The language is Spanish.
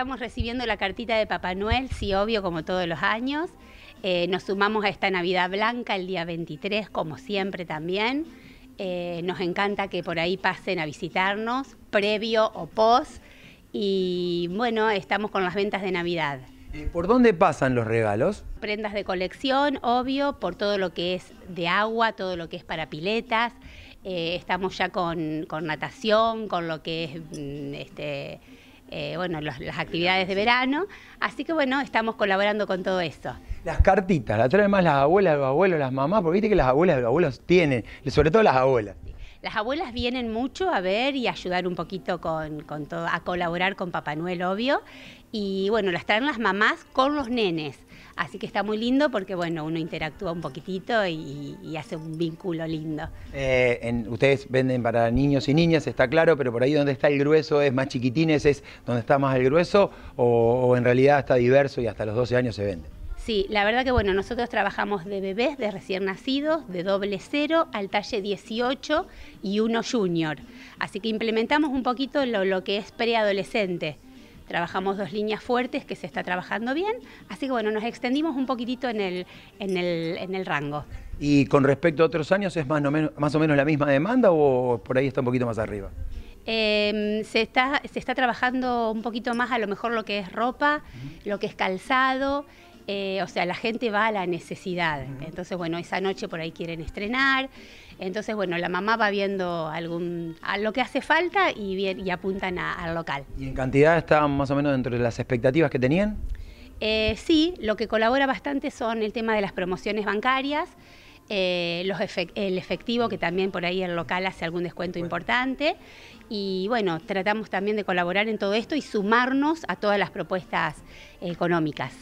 estamos recibiendo la cartita de Papá Noel, sí, obvio, como todos los años. Eh, nos sumamos a esta Navidad Blanca el día 23, como siempre también. Eh, nos encanta que por ahí pasen a visitarnos, previo o post. Y bueno, estamos con las ventas de Navidad. Eh, ¿Por dónde pasan los regalos? Prendas de colección, obvio, por todo lo que es de agua, todo lo que es para piletas. estamos ya con, natación, con lo que es mm, este, eh, bueno, las actividades de verano. Así que bueno, estamos colaborando con todo eso. Las cartitas, las traen más las abuelas, los abuelos, las mamás, porque viste que las abuelas, los abuelos tienen, sobre todo las abuelas. Las abuelas vienen mucho a ver y ayudar un poquito con, con todo, a colaborar con Papá Noel, obvio. Y bueno, las traen las mamás con los nenes. Así que está muy lindo porque, bueno, uno interactúa un poquitito y, hace un vínculo lindo. Eh, ustedes venden para niños y niñas, está claro, pero por ahí donde está el grueso es más chiquitines, es donde está más el grueso o, en realidad está diverso y hasta los 12 años se vende. Sí, la verdad que bueno, nosotros trabajamos de bebés, de recién nacidos, de doble cero al talle 18 y uno junior. Así que implementamos un poquito lo que es preadolescente Trabajamos dos líneas fuertes que se está trabajando bien, así que bueno, nos extendimos un poquitito en el, en el, en el rango. ¿Y con respecto a otros años es más o, menos, más o menos la misma demanda o por ahí está un poquito más arriba? Em, se, está, trabajando un poquito más a lo mejor lo que es ropa, lo que es calzado, eh, o sea, la gente va a la necesidad. Entonces, bueno, esa noche por ahí quieren estrenar. Entonces, bueno, la mamá va viendo algún, lo que hace falta y, bien, y apuntan al local. ¿Y en cantidad están más o menos dentro de las expectativas que tenían? Eh, sí, lo que colabora bastante son el tema de las promociones bancarias. Eh, el efectivo, que también por ahí el local hace algún descuento importante. Y bueno, tratamos también de colaborar en todo esto y sumarnos a todas las propuestas económicas.